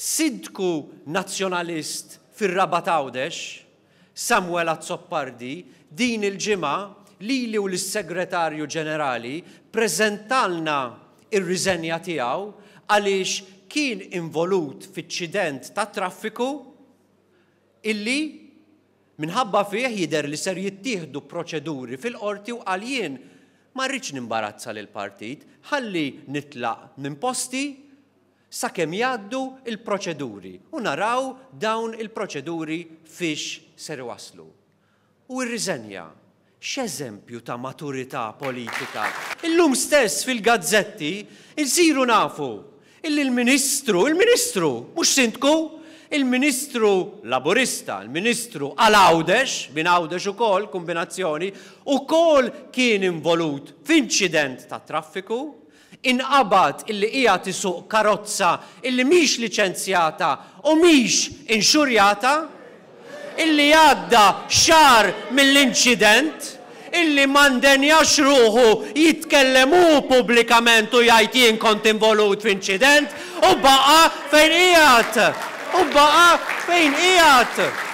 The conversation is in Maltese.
sidku nazjonalist fir-raba tawdex, Samuel Azzoppardi, din il-ġimgħa lili u l-segretarju ġenerali prezentalna ir-riżenja tiegħu għaliex kien involut fiċ-ċident ta' traffiku illi minħabba fih jider li ser jittieħdu proċeduri fil-qorti u għal jien ma rridx nimbarazza lill partit ħalli nitlaq minn posti sakemm jgħaddu il-proċeduri u naraw dawn il-proċeduri fiex ser waslu. U rriżenja x'eżempju ta' maturità politika. Illum stess fil-gazzetti insiru nafu il ministru il-ministru, mux sindku, il-ministru laburista, il-ministru għal-Awdex, bin Awdex u kol, kombinazzjoni, u kol kien involut f'inċident ta' traffiku, inqabad illi hija tisuq karozza illi mhix liċenzjata u mhix inxurjata, illi għadda xar mill-inċident, illi manden jaxruħu jitkellemu publikament u jgħid jien kont involut f'inċident u baqa fejn qiegħed. U baqa fejn qiegħed.